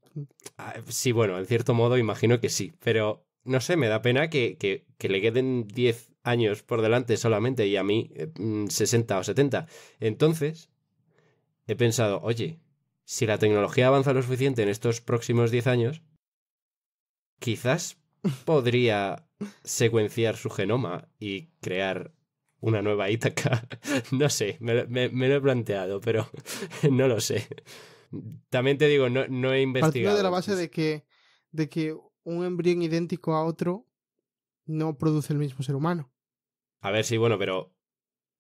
Ah, sí, bueno, en cierto modo imagino que sí, pero no sé, me da pena que, que, que le queden 10 años por delante solamente y a mí 60 eh, mm, o 70. Entonces, he pensado, oye, si la tecnología avanza lo suficiente en estos próximos 10 años, quizás podría secuenciar su genoma y crear una nueva Ítaca. No sé, me, lo he planteado, pero no lo sé. También te digo, no, no he investigado. de la base de que, de que un embrión idéntico a otro no produce el mismo ser humano. A ver, sí, bueno, pero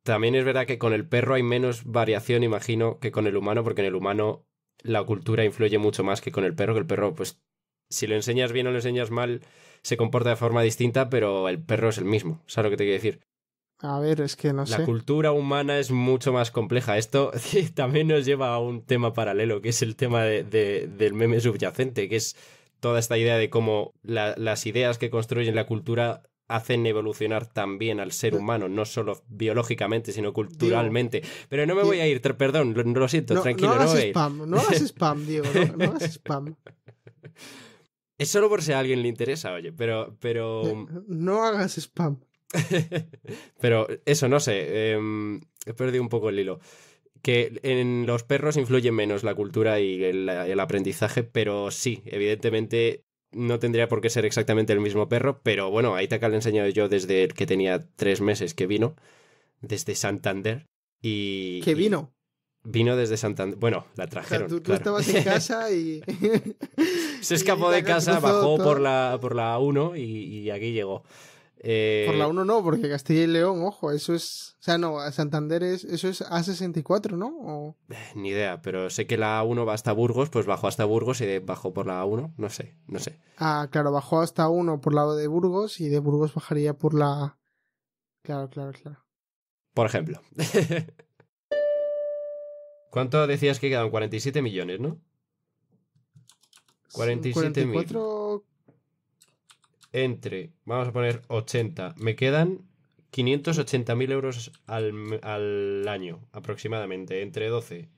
también es verdad que con el perro hay menos variación, imagino, que con el humano, porque en el humano la cultura influye mucho más que con el perro, que el perro, pues, si lo enseñas bien o lo enseñas mal, se comporta de forma distinta, pero el perro es el mismo. ¿Sabes lo que te quiero decir? A ver, es que no la sé. La cultura humana es mucho más compleja. Esto también nos lleva a un tema paralelo, que es el tema de, del meme subyacente, que es toda esta idea de cómo las ideas que construyen la cultura hacen evolucionar también al ser humano, no solo biológicamente, sino culturalmente. Pero no me voy a ir, perdón, lo, lo siento, tranquilo. No hagas spam, no hagas spam, Diego, no, hagas spam. Es solo por si a alguien le interesa, oye, pero... No, hagas spam. pero eso, no sé, em, he perdido un poco el hilo. Que en los perros influye menos la cultura y el aprendizaje, pero sí, evidentemente no tendría por qué ser exactamente el mismo perro, pero bueno, a Itaca le he enseñado yo desde que tenía tres meses que vino, desde Santander. Y, vino? vino desde Santander. Bueno, la trajeron. tú, estabas en casa y. Se escapó de casa, bajó por la, por la 1 y aquí llegó por la 1 eh, no, porque Castilla y León, ojo, eso es. O sea, no, Santander es. Eso es A64, ¿no? Eh, ni idea, pero sé que la 1 va hasta Burgos, pues bajó hasta Burgos y bajó por la 1, no sé, no sé. Ah, claro, bajó hasta 1 por lado de Burgos y de Burgos bajaría por la. Claro, claro, claro. Por ejemplo. ¿Cuánto decías que quedan? 47 millones, ¿no? 47 millones entre, vamos a poner 80, me quedan 580.000 euros al, al, año aproximadamente, entre 12.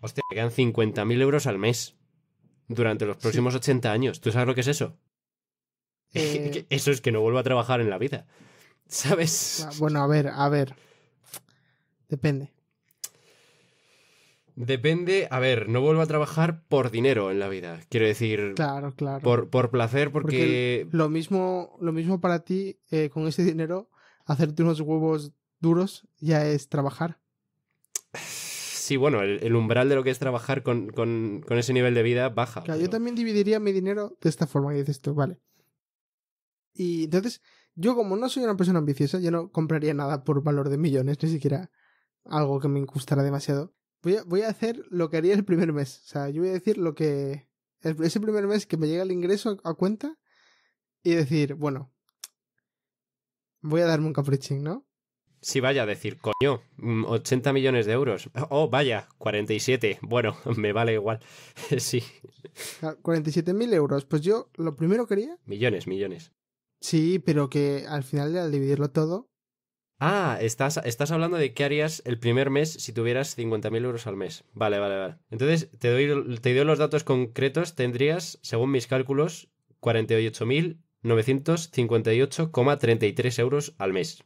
Hostia, me quedan 50.000 euros al mes durante los próximos 80 años. ¿Tú sabes lo que es eso? Eh. Eso es que no vuelvo a trabajar en la vida. ¿Sabes? Bueno, a ver, a ver. Depende. Depende, a ver, no vuelvo a trabajar por dinero en la vida. Quiero decir, claro, claro. Por, por placer, porque... Lo mismo, lo mismo para ti, eh, con ese dinero, hacerte unos huevos duros ya es trabajar. Sí, bueno, el, umbral de lo que es trabajar con, ese nivel de vida baja. Claro, yo también dividiría mi dinero de esta forma que dices tú, vale. Y entonces, yo como no soy una persona ambiciosa, yo no compraría nada por valor de millones, ni siquiera algo que me gustara demasiado. Voy a, voy a hacer lo que haría el primer mes. O sea, yo voy a decir lo que. ese primer mes que me llega el ingreso a, cuenta y decir, bueno, voy a darme un capriching, ¿no? Sí, vaya, a decir, coño, 80 mm, millones de euros. Oh, vaya, 47. Bueno, me vale igual. sí. 47.000 ah, euros. Pues yo lo primero quería. Millones, millones. Sí, pero que al final al dividirlo todo, Ah, estás, estás hablando de qué harías el primer mes si tuvieras 50.000 euros al mes. Vale, vale, vale. Entonces, te doy, te doy los datos concretos. Tendrías, según mis cálculos, 48.958,33 euros al mes.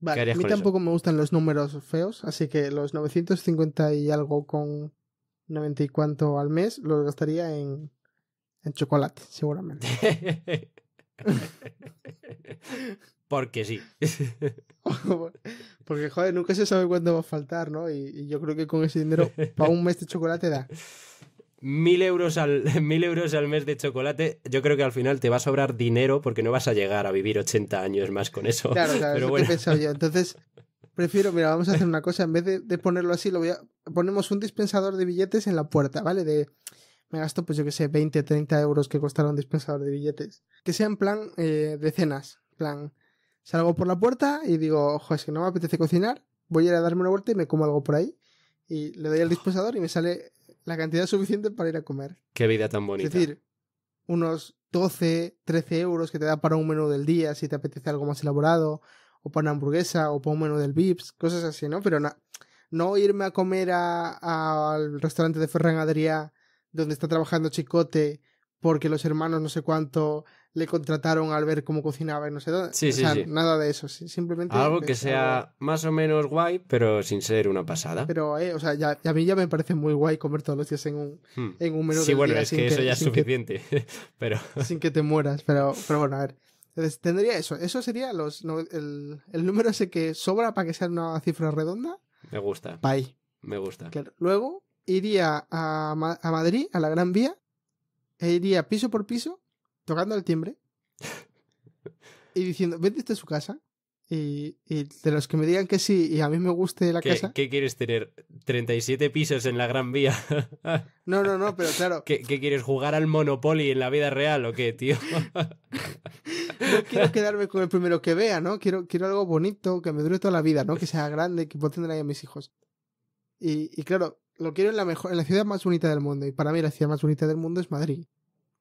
Vale, a mí tampoco me gustan los números feos, así que los 950 y algo con 90 y cuánto al mes los gastaría en, en chocolate, seguramente. Porque sí. Porque, joder, nunca se sabe cuándo va a faltar, ¿no? Y, yo creo que con ese dinero, para un mes de chocolate da. Mil euros, al, mil euros al mes de chocolate, yo creo que al final te va a sobrar dinero porque no vas a llegar a vivir 80 años más con eso. Claro, claro, eso he pensado yo. Entonces, prefiero, mira, vamos a hacer una cosa, en vez de, ponerlo así, lo voy a, ponemos un dispensador de billetes en la puerta, ¿vale? De, me gasto, pues yo que sé, 20, 30 euros que costará un dispensador de billetes. Que sean plan eh, decenas, plan, Salgo por la puerta y digo, ojo, es que no me apetece cocinar, voy a ir a darme una vuelta y me como algo por ahí. Y le doy al dispensador y me sale la cantidad suficiente para ir a comer. Qué vida tan bonita. Es decir, unos 12, 13 euros que te da para un menú del día si te apetece algo más elaborado, o para una hamburguesa, o para un menú del Vips, cosas así, ¿no? Pero no, irme a comer al restaurante de Ferran Adrià, donde está trabajando Chicote, porque los hermanos no sé cuánto le contrataron al ver cómo cocinaba y no sé dónde. o sea, Nada de eso, simplemente. Algo que sea más o menos guay, pero sin ser una pasada. Pero, eh, o sea, ya, a mí ya me parece muy guay comer todos los días en un, hmm. en un menú. Sí, bueno, es que, eso ya es suficiente. pero... Sin que te mueras, pero, pero bueno, a ver. tendría eso. Eso sería los, no, el, el, número ese que sobra para que sea una cifra redonda. Me gusta. Pay. Me gusta. Que luego iría a, a Madrid, a la Gran Vía, e iría piso por piso tocando el timbre y diciendo, vente esta su casa. Y, de los que me digan que sí y a mí me guste la casa. ¿Qué quieres tener? ¿37 pisos en la Gran Vía? no, no, no, pero claro. ¿Qué, quieres jugar al Monopoly en la vida real o qué, tío? no quiero quedarme con el primero que vea, ¿no? Quiero, quiero algo bonito, que me dure toda la vida, ¿no? Que sea grande, que pueda tener ahí a mis hijos. Y, y claro, lo quiero en la, mejor, en la ciudad más bonita del mundo. Y para mí la ciudad más bonita del mundo es Madrid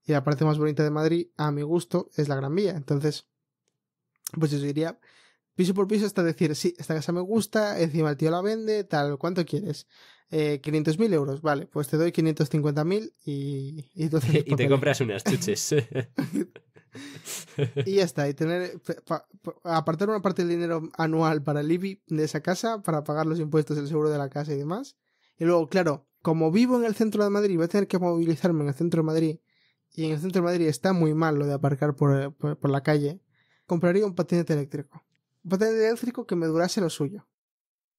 y la parte más bonita de Madrid, a mi gusto, es la Gran Vía. Entonces, pues yo diría piso por piso hasta decir, sí, esta casa me gusta, encima el tío la vende, tal, ¿cuánto quieres? Eh, 500.000 euros, vale, pues te doy 550.000 y... Y, y te compras unas chuches. y ya está, y tener... apartar una parte del dinero anual para el IBI de esa casa, para pagar los impuestos, el seguro de la casa y demás. Y luego, claro, como vivo en el centro de Madrid, voy a tener que movilizarme en el centro de Madrid y en el centro de Madrid está muy mal lo de aparcar eh, por, la calle, compraría un patinete eléctrico. Un patinete eléctrico que me durase lo suyo.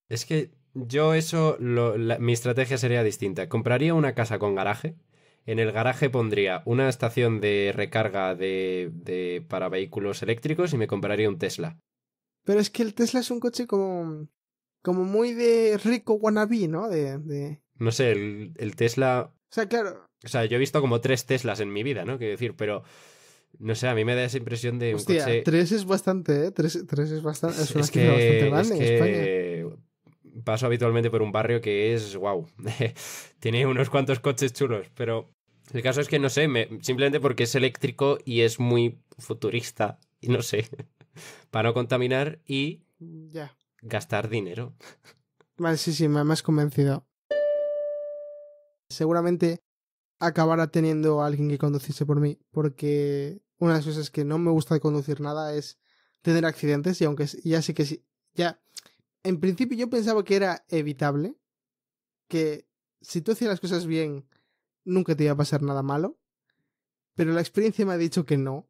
Es que yo eso, lo, mi estrategia sería distinta. Compraría una casa con garaje. En el garaje pondría una estación de recarga de, de, para vehículos eléctricos y me compraría un Tesla. Pero es que el Tesla es un coche como, como muy de rico wannabe, ¿no? De, de... No sé, el, el Tesla... O sea, claro, o sea, yo he visto como tres Teslas en mi vida, ¿no? Quiero decir, pero. No sé, a mí me da esa impresión de un tres es bastante, ¿eh? Tres, tres es bastante... Es, una que, bastante grande es que... en España. Paso habitualmente por un barrio que es... wow Tiene unos cuantos coches chulos, pero... El caso es que no sé, simplemente porque es eléctrico y es muy futurista. Y no sé. para no contaminar y... Ya. Gastar dinero. Vale, sí, sí, me has convencido. Seguramente acabara teniendo a alguien que conducirse por mí, porque una de las cosas que no me gusta de conducir nada es tener accidentes y aunque ya sé que sí, ya, en principio yo pensaba que era evitable, que si tú hacías las cosas bien, nunca te iba a pasar nada malo, pero la experiencia me ha dicho que no,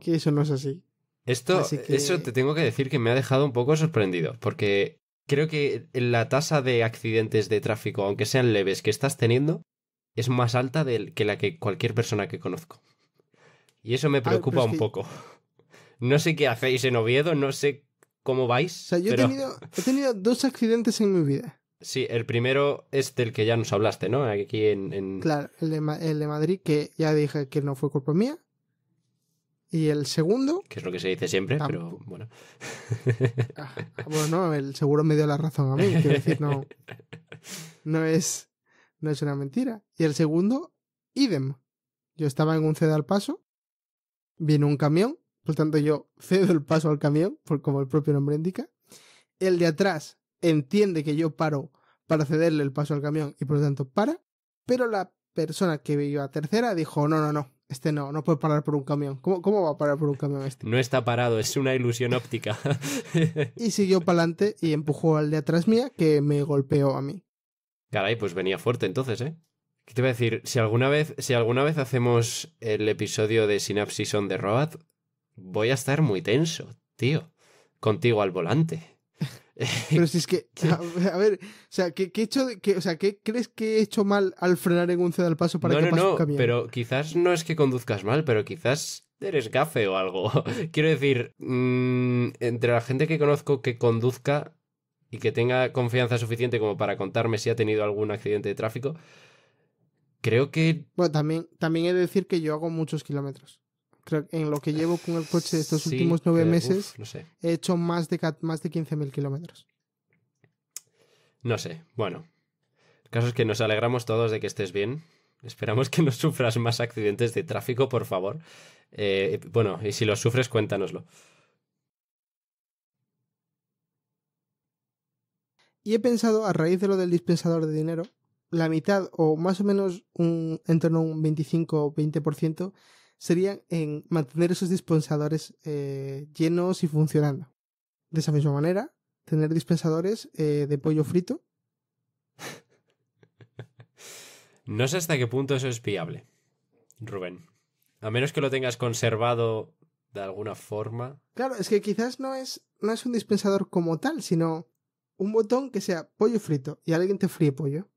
que eso no es así. Esto, eso te tengo que decir que me ha dejado un poco sorprendido, porque creo que la tasa de accidentes de tráfico, aunque sean leves, que estás teniendo, es más alta del, que la que cualquier persona que conozco. Y eso me ah, preocupa un poco. No sé qué hacéis en Oviedo, no sé cómo vais. O yo he, tenido, dos accidentes en mi vida. Sí, el primero es del que ya nos hablaste, ¿no? Aquí en... Claro, el de, Madrid, que ya dije que no fue culpa mía. Y el segundo... Que es lo que se dice siempre, pero bueno. Ah, bueno, el seguro me dio la razón a mí, quiero decir, no... No es no es una mentira. Y el segundo, idem. Yo estaba en un cedo al paso, vino un camión, por tanto yo cedo el paso al camión, como el propio nombre indica. El de atrás entiende que yo paro para cederle el paso al camión y por lo tanto para, pero la persona que vio a tercera dijo, no, no, no, este no, no puede parar por un camión. ¿Cómo, ¿Cómo, va a parar por un camión este? No está parado, es una ilusión óptica. y siguió para adelante y empujó al de atrás mía que me golpeó a mí. Caray, pues venía fuerte entonces, ¿eh? te voy a decir? Si alguna vez, si alguna vez hacemos el episodio de Synapsis on the Road, voy a estar muy tenso, tío. Contigo al volante. Pero si es que, a, ver, o sea, ¿qué, hecho, o sea, crees que he hecho mal al frenar en un ceda al paso para no, que no, pase no, un Pero quizás no es que conduzcas mal, pero quizás eres gafe o algo. Quiero decir, mm, entre la gente que conozco que conduzca, y que tenga confianza suficiente como para contarme si ha tenido algún accidente de tráfico, creo que... Bueno, también, también he de decir que yo hago muchos kilómetros. Creo que en lo que llevo con el coche estos últimos nueve meses, he hecho más de, más de 15.000 kilómetros. No sé, bueno. El caso es que nos alegramos todos de que estés bien. Esperamos que no sufras más accidentes de tráfico, por favor. Eh, bueno, y si los sufres, cuéntanoslo. Y he pensado, a raíz de lo del dispensador de dinero, la mitad o más o menos un, en torno a un 25 o 20% serían en mantener esos dispensadores eh, llenos y funcionando. De esa misma manera, tener dispensadores eh, de pollo frito. No sé hasta qué punto eso es viable, Rubén. A menos que lo tengas conservado de alguna forma. Claro, es que quizás no es, no es un dispensador como tal, sino un botón que sea pollo frito y alguien te fríe pollo.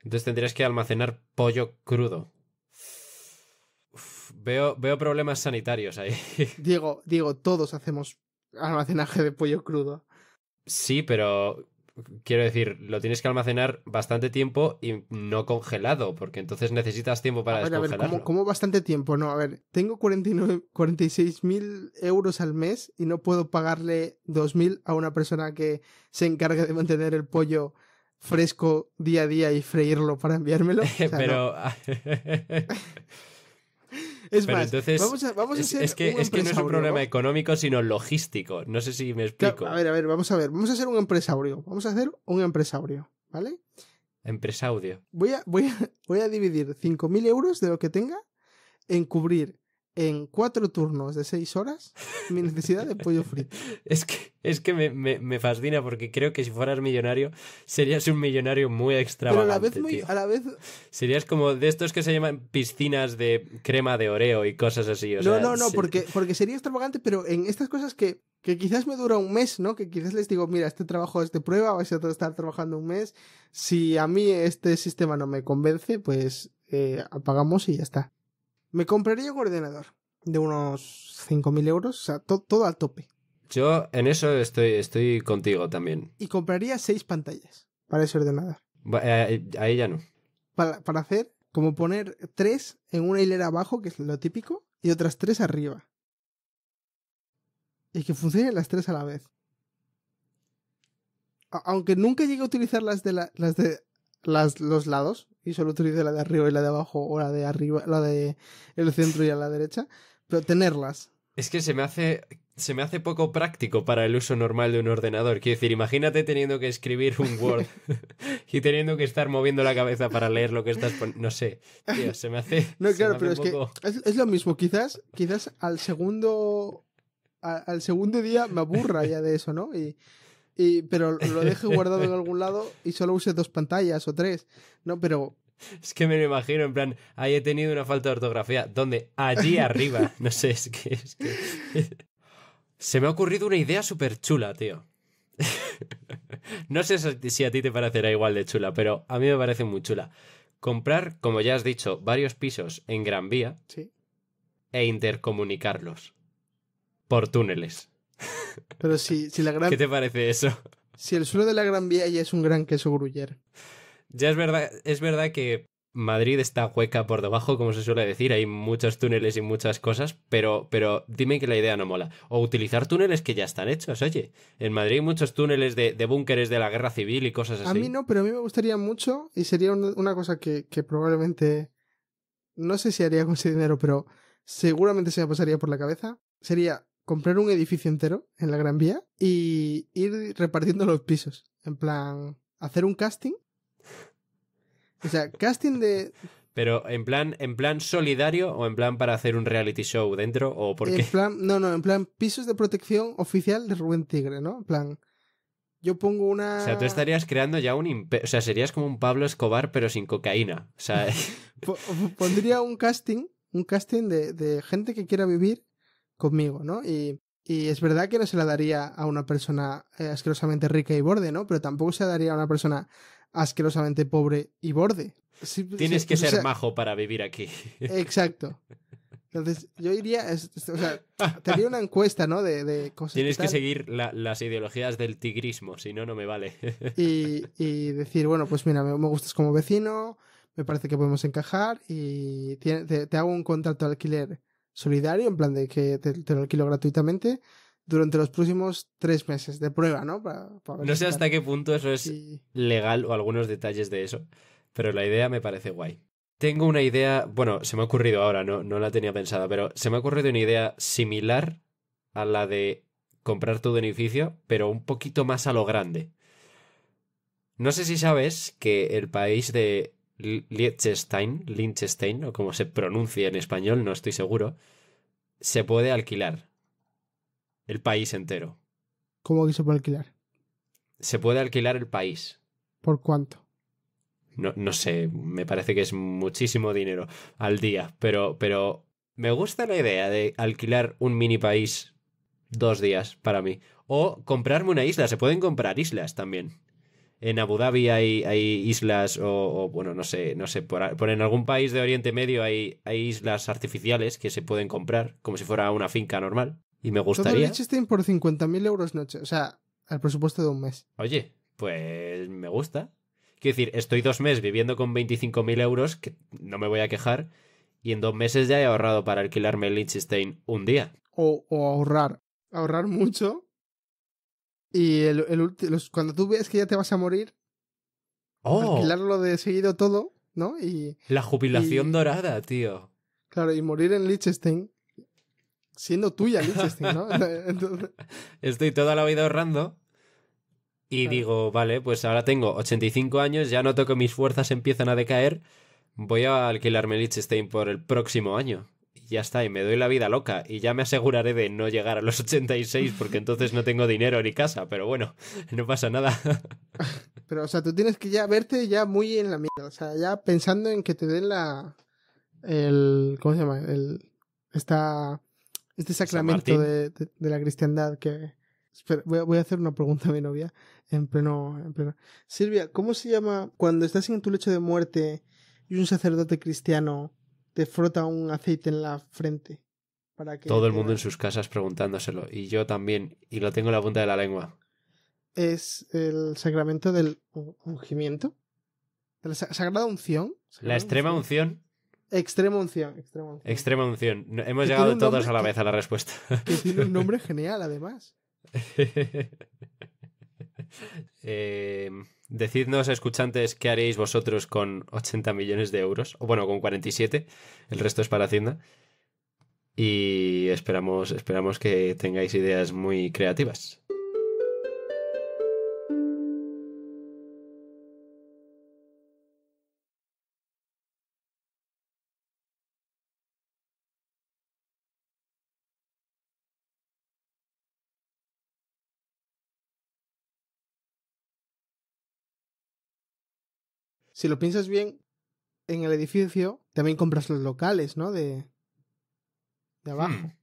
Entonces tendrías que almacenar pollo crudo. veo, veo problemas sanitarios ahí. Diego, Diego, todos hacemos almacenaje de pollo crudo. Sí, pero quiero decir, lo tienes que almacenar bastante tiempo y no congelado, porque entonces necesitas tiempo para descongelarlo. A ver, ¿cómo, bastante tiempo? No, a ver, tengo 46.000 mil euros al mes y no puedo pagarle 2.000 a una persona que se encarga de mantener el pollo fresco día a día y freírlo para enviármelo. Pero... Es Pero entonces, vamos a, es, que, es que no es un problema económico, sino logístico. No sé si me explico. a ver, a ver, vamos a ver. Vamos a hacer un empresario Vamos a hacer un empresario, ¿vale? Empresaudio. Voy a, voy voy a dividir 5.000 euros de lo que tenga en cubrir en cuatro turnos de seis horas mi necesidad de pollo frito. Es que, es que me, fascina porque creo que si fueras millonario serías un millonario muy extravagante. a la vez Serías como de estos que se llaman piscinas de crema de oreo y cosas así. no, no, no, porque, porque sería extravagante, pero en estas cosas que quizás me dura un mes, ¿no? Que quizás les digo, mira, este trabajo es de prueba, vais a estar trabajando un mes. Si a mí este sistema no me convence, pues eh, apagamos y ya está. Me compraría un ordenador de unos 5.000 euros, o sea, todo al tope. Yo en eso estoy, estoy contigo también. Y compraría seis pantallas para ese ordenador. A ella eh, no. Para, hacer, como poner tres en una hilera abajo, que es lo típico, y otras tres arriba. Y que funcionen las tres a la vez. aunque nunca llegue a utilizar las de, las de las, los lados, y solo utilice la de arriba y la de abajo, o la de arriba, la de el centro y a la derecha, pero tenerlas. Es que se me hace se me hace poco práctico para el uso normal de un ordenador. Quiero decir, imagínate teniendo que escribir un Word y teniendo que estar moviendo la cabeza para leer lo que estás poniendo. No sé, se me hace. No, claro, pero es que es, lo mismo. Quizás, quizás al segundo. al segundo día me aburra ya de eso, ¿no? Y, pero lo deje guardado en algún lado y solo use dos pantallas o tres. No, pero es que me lo imagino, en plan, ahí he tenido una falta de ortografía. donde Allí arriba. No sé, es que, Se me ha ocurrido una idea súper chula, tío. No sé si a ti te parecerá igual de chula, pero a mí me parece muy chula. Comprar, como ya has dicho, varios pisos en Gran Vía e intercomunicarlos por túneles. Pero si, si la gran... ¿Qué te parece eso? Si el suelo de la Gran Vía ya es un gran queso gruyer. Ya es verdad, es verdad que Madrid está hueca por debajo, como se suele decir, hay muchos túneles y muchas cosas, pero, pero dime que la idea no mola. O utilizar túneles que ya están hechos, oye. En Madrid hay muchos túneles de, de búnkeres de la guerra civil y cosas así. A mí no, pero a mí me gustaría mucho y sería una, cosa que, que probablemente... No sé si haría con ese dinero, pero seguramente se me pasaría por la cabeza. Sería comprar un edificio entero en la Gran Vía y ir repartiendo los pisos. En plan, hacer un casting. O sea, casting de... Pero en plan, en plan solidario o en plan para hacer un reality show dentro o por qué? En plan, no, no, en plan pisos de protección oficial de Rubén Tigre, ¿no? En plan, yo pongo una. O sea, tú estarías creando ya un O sea, serías como un Pablo Escobar, pero sin cocaína. O sea. Pondría un casting, un casting de, gente que quiera vivir conmigo, ¿no? Y, es verdad que no se la daría a una persona eh, asquerosamente rica y borde, ¿no? Pero tampoco se la daría a una persona asquerosamente pobre y borde. Tienes que pues, ser majo para vivir aquí. Exacto. Entonces, yo iría, o sea, haría una encuesta, ¿no? De, cosas. Tienes que, seguir las ideologías del tigrismo, si no, no me vale. Y, decir, bueno, pues mira, me, gustas como vecino, me parece que podemos encajar y te hago un contrato de alquiler solidario, en plan de que te, lo alquilo gratuitamente durante los próximos tres meses de prueba, ¿no? no sé hasta qué punto eso es legal o algunos detalles de eso, pero la idea me parece guay. Tengo una idea, bueno, se me ha ocurrido ahora, no, no la tenía pensada, pero se me ha ocurrido una idea similar a la de comprar tu beneficio, pero un poquito más a lo grande. No sé si sabes que el país de Liechtenstein, Liechtenstein, o como se pronuncia en español, no estoy seguro, se puede alquilar. El país entero. ¿Cómo que se puede alquilar? Se puede alquilar el país. ¿Por cuánto? No, no sé, me parece que es muchísimo dinero al día, pero, pero me gusta la idea de alquilar un mini país dos días para mí. O comprarme una isla, se pueden comprar islas también en Abu Dhabi hay, islas o, bueno, no sé, no sé, por, en algún país de Oriente Medio hay, hay islas artificiales que se pueden comprar como si fuera una finca normal. Y me gustaría... Todo Lichtenstein por 50.000 euros noche, o sea, al presupuesto de un mes. Oye, pues me gusta. Quiero decir, estoy dos meses viviendo con 25.000 euros, que no me voy a quejar, y en dos meses ya he ahorrado para alquilarme el un día. O, o ahorrar, ahorrar mucho y el, el cuando tú ves que ya te vas a morir, alquilarlo oh. de seguido todo, ¿no? Y, La jubilación dorada, tío. Claro, y morir en Liechtenstein siendo tuya Liechtenstein, ¿no? Estoy toda la vida ahorrando y digo, vale, pues ahora tengo 85 años, ya noto que mis fuerzas empiezan a decaer, voy a alquilarme Liechtenstein por el próximo año ya está, y me doy la vida loca, y ya me aseguraré de no llegar a los 86 porque entonces no tengo dinero ni casa, pero bueno, no pasa nada. Pero, o sea, tú tienes que ya verte ya muy en la mierda, o sea, ya pensando en que te den la... el... ¿cómo se llama? El... esta... este sacramento de, la cristiandad que... voy a, voy a, hacer una pregunta a mi novia en pleno, en pleno. Silvia, ¿cómo se llama cuando estás en tu lecho de muerte y un sacerdote cristiano te frota un aceite en la frente. Para que Todo el mundo en sus casas preguntándoselo. Y yo también. Y lo tengo en la punta de la lengua. Es el sacramento del ungimiento. De la sagrada unción. la extrema unción. Extrema unción. Extrema unción. Hemos llegado todos a la vez a la respuesta. Que tiene un nombre genial, además. eh... Decidnos, escuchantes, qué haréis vosotros con 80 millones de euros, o bueno, con 47, el resto es para Hacienda. Y esperamos, esperamos que tengáis ideas muy creativas. si lo piensas bien, en el edificio también compras los locales, ¿no? De, de abajo. Hmm.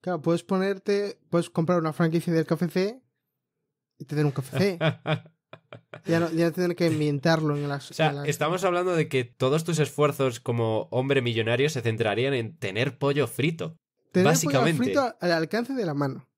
Claro, puedes ponerte, puedes comprar una franquicia del café y tener un café ya, no, ya no tener que inventarlo en la O sea, estamos hablando de que todos tus esfuerzos como hombre millonario se centrarían en tener pollo frito. Tener básicamente. pollo frito al alcance de la mano.